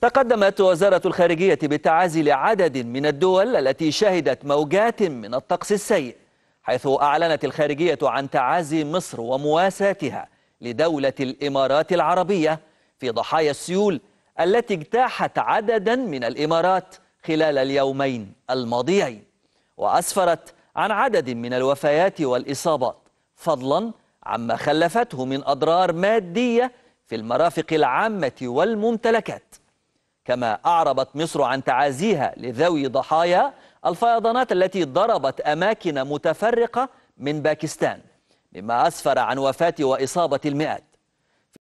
تقدمت وزارة الخارجية بالتعازي لعدد من الدول التي شهدت موجات من الطقس السيء حيث أعلنت الخارجية عن تعازي مصر ومواساتها لدولة الإمارات العربية في ضحايا السيول التي اجتاحت عددا من الإمارات خلال اليومين الماضيين وأسفرت عن عدد من الوفيات والإصابات فضلا عما خلفته من أضرار مادية في المرافق العامة والممتلكات كما أعربت مصر عن تعازيها لذوي ضحايا الفيضانات التي ضربت أماكن متفرقة من باكستان مما أسفر عن وفاة وإصابة المئات